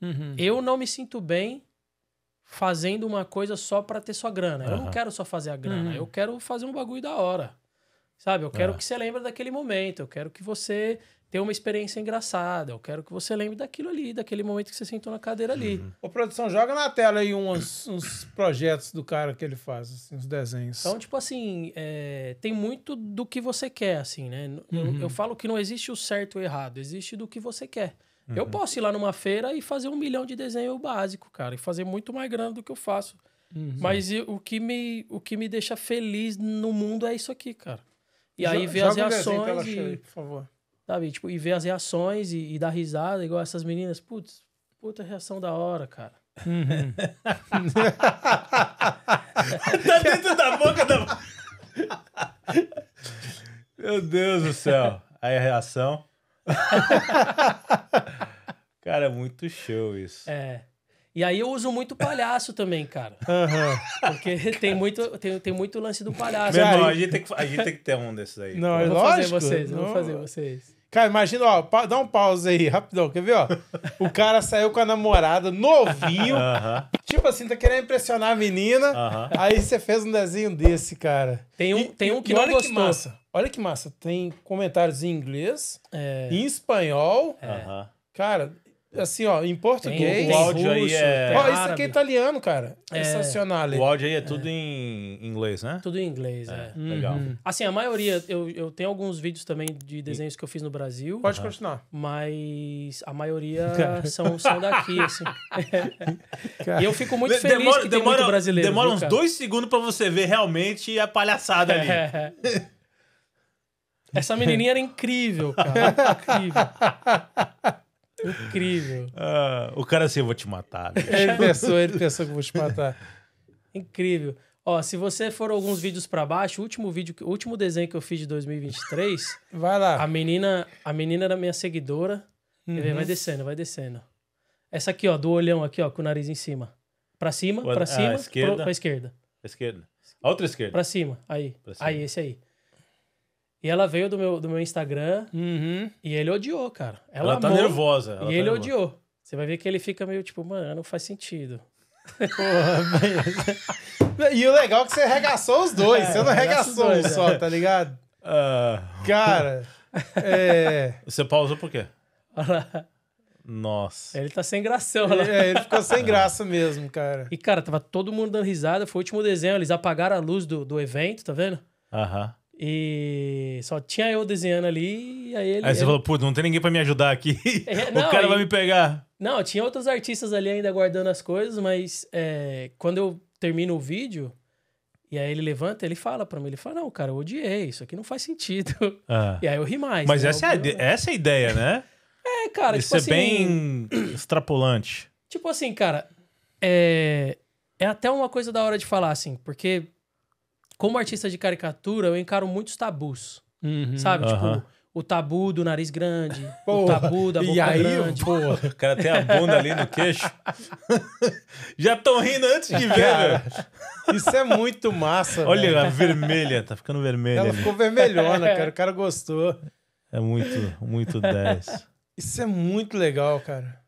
Uhum. Eu não me sinto bem fazendo uma coisa só para ter sua grana. Eu uhum. não quero só fazer a grana, uhum. eu quero fazer um bagulho da hora. Sabe? Eu quero é. que você lembre daquele momento, eu quero que você ter uma experiência engraçada. Eu quero que você lembre daquilo ali, daquele momento que você sentou na cadeira ali. Uhum. Ô, produção, joga na tela aí uns, uns projetos do cara que ele faz, assim, uns desenhos. Então, tipo assim, é, tem muito do que você quer, assim, né? Uhum. Eu, eu, falo que não existe o certo e o errado, existe do que você quer. Uhum. Eu posso ir lá numa feira e fazer um milhão de desenho básico, cara, e fazer muito mais grana do que eu faço. Uhum. Mas o, que me, o que me deixa feliz no mundo é isso aqui, cara. E aí ver as reações. Um e... cheia, por favor. Sabe? Tipo, e ver as reações e, e dar risada, igual essas meninas. Putz, puta reação da hora, cara. Uhum. tá dentro da boca da. Meu Deus do céu. Aí a reação. cara, é muito show isso. É. E aí eu uso muito palhaço também, cara. Uhum. Porque tem muito, tem, tem muito lance do palhaço. Meu irmão, a, gente tem que, a gente tem que ter um desses aí. Não, eu é vou lógico, fazer vocês, não. vou fazer vocês. Cara, imagina, ó, dá um pause aí, rapidão, quer ver, ó? O cara saiu com a namorada, novinho, uh tipo assim, tá querendo impressionar a menina, uh aí você fez um desenho desse, cara. Tem um, e, tem um que não olha gostou. Que massa, olha que massa, tem comentários em inglês, é. em espanhol, é. cara, Assim, ó, em português. Tem, o áudio russo, aí é. Ó, isso aqui é italiano, cara. É, sensacional. O áudio aí é tudo é. em inglês, né? Tudo em inglês, é. é. Legal. Uhum. Uhum. Assim, a maioria. Eu, eu tenho alguns vídeos também de desenhos que eu fiz no Brasil. Pode uhum. continuar. Mas a maioria são, são daqui, assim. e eu fico muito feliz demora, que tem demora, muito brasileiro. Demora viu, uns dois segundos pra você ver realmente a palhaçada ali. Essa menininha era incrível, cara. incrível. Incrível. Ah, o cara é assim, eu vou te matar. Bicho. Ele pensou, ele pensou que eu vou te matar. Incrível. Ó, se você for alguns vídeos para baixo, o último vídeo, o último desenho que eu fiz de 2023, vai lá. A menina, a menina era minha seguidora. Uhum. Vai descendo, vai descendo. Essa aqui, ó, do olhão aqui, ó, com o nariz em cima. Para cima, para ah, cima, para esquerda. pra esquerda. Esquerda. A outra esquerda. Para cima, aí. Pra cima. Aí esse aí. E ela veio do meu, do meu Instagram uhum. e ele odiou, cara. Ela, ela tá amou, nervosa. Ela e tá ele nervosa. odiou. Você vai ver que ele fica meio tipo, mano, não faz sentido. Porra, e o legal é que você arregaçou os dois. É, você não arregaçou um é. só, tá ligado? Uh... Cara, é... Você pausou por quê? Nossa. Ele tá sem gração lá. É, ele ficou sem graça mesmo, cara. E, cara, tava todo mundo dando risada. Foi o último desenho. Eles apagaram a luz do, do evento, tá vendo? Aham. Uh -huh. E só tinha eu desenhando ali, e aí ele. Aí você falou, putz, não tem ninguém para me ajudar aqui. É, não, o cara aí... vai me pegar. Não, tinha outros artistas ali ainda guardando as coisas, mas é, quando eu termino o vídeo, e aí ele levanta, ele fala para mim, ele fala, não, cara, eu odiei, isso aqui não faz sentido. Ah. E aí eu ri mais. Mas né? essa, eu... é, essa é a ideia, né? é, cara, Isso tipo é assim... bem extrapolante. Tipo assim, cara, é... é até uma coisa da hora de falar, assim, porque como artista de caricatura, eu encaro muitos tabus. Uhum, sabe? Tipo, o tabu do nariz grande, porra, o tabu da boca e aí, grande. o cara tem a bunda ali no queixo. Já tão rindo antes de ver, velho. Isso é muito massa. Olha, velho. a vermelha, tá ficando vermelha. Ela ali. ficou vermelhona, cara. O cara gostou. É muito, muito 10. Isso é muito legal, cara.